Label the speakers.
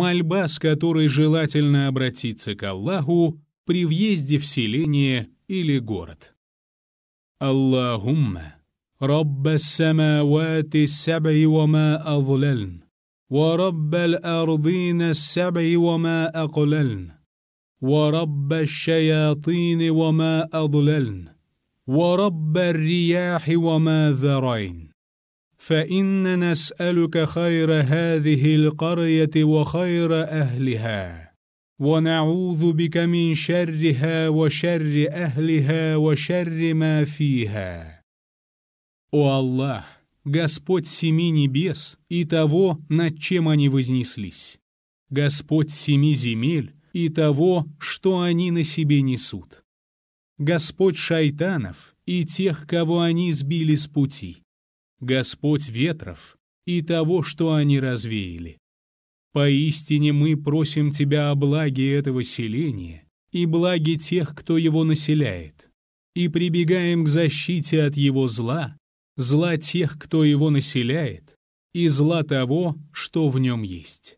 Speaker 1: мольба, с которой желательно обратиться к Аллаху при въезде в селение или город. Аллахумма, رب السماوات السبع وما أضللن ورب الأرضين السبع وما أقللن ورب الشياطين وما أضللن ورب الرياح وما ذرين فإن نسألك خير هذه القرية وخير أهلها ونعوذ بك من شرها وشر أهلها وشر ما فيها. О Аллах, Господь семи небес и того, над чем они вознеслись. Господь семи земель и того, что они на себе несут. Господь шайтанов и тех, кого они сбили с пути. Господь ветров и того, что они развеяли. Поистине мы просим Тебя о благе этого селения и благе тех, кто его населяет, и прибегаем к защите от его зла, зла тех, кто его населяет, и зла того, что в нем есть.